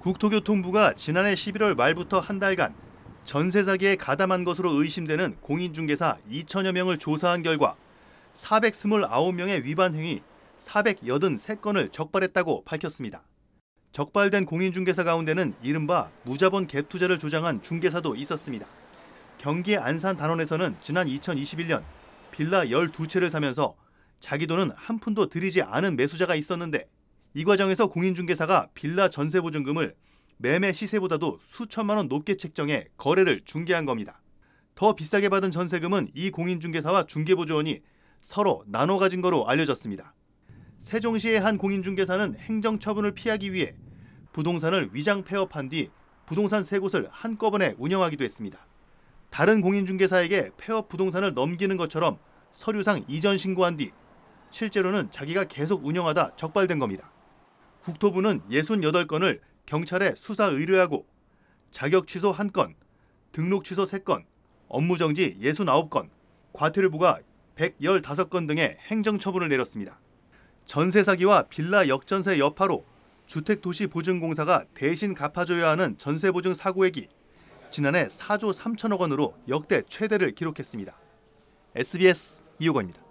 국토교통부가 지난해 11월 말부터 한 달간 전세 사기에 가담한 것으로 의심되는 공인중개사 2천여 명을 조사한 결과 429명의 위반 행위 483건을 적발했다고 밝혔습니다. 적발된 공인중개사 가운데는 이른바 무자본 갭 투자를 조장한 중개사도 있었습니다. 경기 안산 단원에서는 지난 2021년 빌라 12채를 사면서 자기 돈은 한 푼도 들이지 않은 매수자가 있었는데 이 과정에서 공인중개사가 빌라 전세보증금을 매매 시세보다도 수천만 원 높게 책정해 거래를 중개한 겁니다. 더 비싸게 받은 전세금은 이 공인중개사와 중개보조원이 서로 나눠 가진 거로 알려졌습니다. 세종시의 한 공인중개사는 행정처분을 피하기 위해 부동산을 위장 폐업한 뒤 부동산 세 곳을 한꺼번에 운영하기도 했습니다. 다른 공인중개사에게 폐업 부동산을 넘기는 것처럼 서류상 이전 신고한 뒤 실제로는 자기가 계속 운영하다 적발된 겁니다. 국토부는 68건을 경찰에 수사 의뢰하고 자격 취소 1건, 등록 취소 3건, 업무 정지 69건, 과태료부과 115건 등의 행정처분을 내렸습니다. 전세 사기와 빌라 역전세 여파로 주택도시보증공사가 대신 갚아줘야 하는 전세보증 사고액이 지난해 4조 3천억 원으로 역대 최대를 기록했습니다. SBS 이호건입니다.